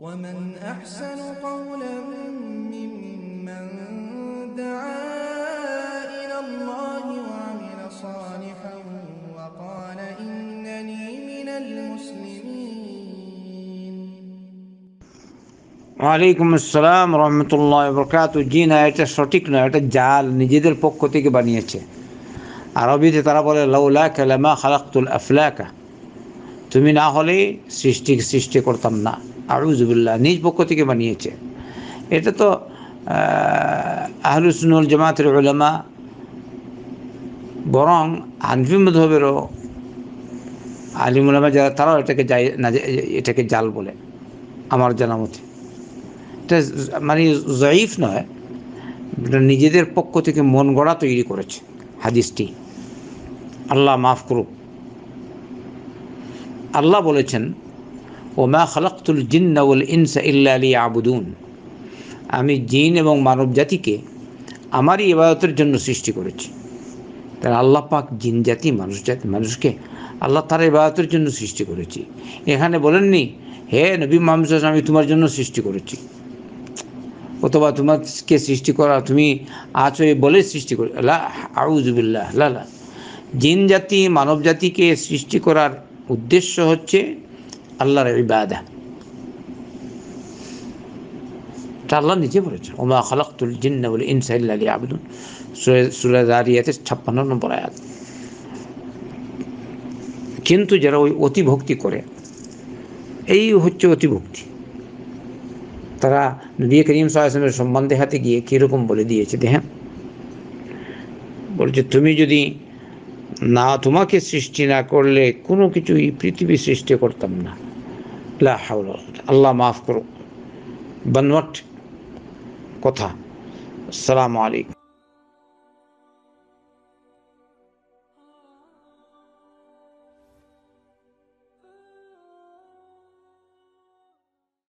ومن أحسن قولا ممن دعا إلى الله وعمل صالحا وقال إنني من المسلمين وعليكم السلام ورحمة الله وبركاته جينا এটা সঠিক না এটা জাল নিজেদের পক্ষ থেকে বানিয়েছে আরবিতে তারা বলে লাউলা কালামা তুমি না হলে সৃষ্টি সৃষ্টি করতাম না আউজুবিল্লাহ নিজ পক্ষ থেকে বানিয়েছে এটা তো আহলুসনুল জামাতের ওলামা বরং হানফি মধবেরও উলামা যারা তারাও এটাকে যাই না এটাকে জাল বলে আমার জানা মতে এটা মানে জয়ীফ নয় নিজেদের পক্ষ থেকে মন গড়া তৈরি করেছে হাদিসটি আল্লাহ মাফ করুক আল্লাহ বলেছেন ও মা খালাক্তুল জিন্নাউল ইনসা ইল্লা আলী আবুদুন আমি জিন এবং মানব জাতিকে আমারই ইবাদতের জন্য সৃষ্টি করেছি তার আল্লাহ পাক জিন জাতি মানুষ জাতি মানুষকে আল্লাহ তার ইবাদতের জন্য সৃষ্টি করেছি এখানে বলেননি হে নবী মাহমুদ আমি তোমার জন্য সৃষ্টি করেছি অথবা তোমাকে সৃষ্টি করা তুমি আছো বলে সৃষ্টি করে আউজুবিল্লাহ লা জিন জাতি মানব জাতিকে সৃষ্টি করার উদ্দেশ্য হচ্ছে আল্লাহর ইবাদা আল্লাহ নিজে বলেছেন ওমা খালাকুল জিন্নাউল ইনসাইল্লা আবদুন সুরাদারিয়াতে ছাপ্পান্ন নম্বর আয়াত কিন্তু যারা ওই অতিভক্তি করে এই হচ্ছে অতিভক্তি তারা নবী করিম সাহায্যের সম্মান দেখাতে গিয়ে কীরকম বলে দিয়েছে দেখেন বলছে তুমি যদি না তোমাকে সৃষ্টি না করলে কোনো কিছুই পৃথিবী সৃষ্টি করতাম না আল্লাহ মাফ করো বনওয়াট কথা আসসালামু আলাইকুম